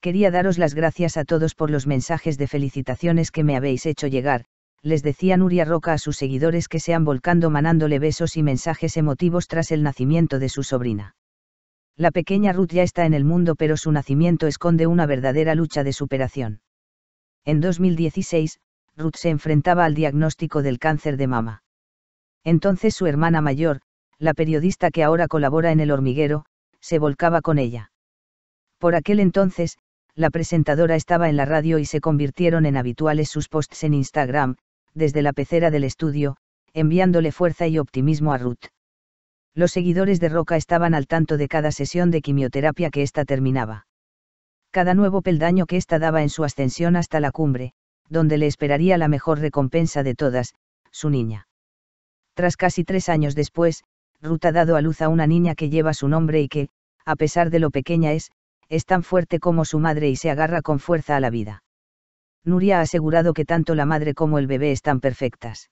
quería daros las gracias a todos por los mensajes de felicitaciones que me habéis hecho llegar, les decía Nuria Roca a sus seguidores que se han volcando manándole besos y mensajes emotivos tras el nacimiento de su sobrina. La pequeña Ruth ya está en el mundo pero su nacimiento esconde una verdadera lucha de superación. En 2016, Ruth se enfrentaba al diagnóstico del cáncer de mama. Entonces su hermana mayor, la periodista que ahora colabora en El Hormiguero, se volcaba con ella. Por aquel entonces, la presentadora estaba en la radio y se convirtieron en habituales sus posts en Instagram, desde la pecera del estudio, enviándole fuerza y optimismo a Ruth. Los seguidores de Roca estaban al tanto de cada sesión de quimioterapia que ésta terminaba. Cada nuevo peldaño que ésta daba en su ascensión hasta la cumbre, donde le esperaría la mejor recompensa de todas, su niña. Tras casi tres años después, Ruth ha dado a luz a una niña que lleva su nombre y que, a pesar de lo pequeña es, es tan fuerte como su madre y se agarra con fuerza a la vida. Nuria ha asegurado que tanto la madre como el bebé están perfectas.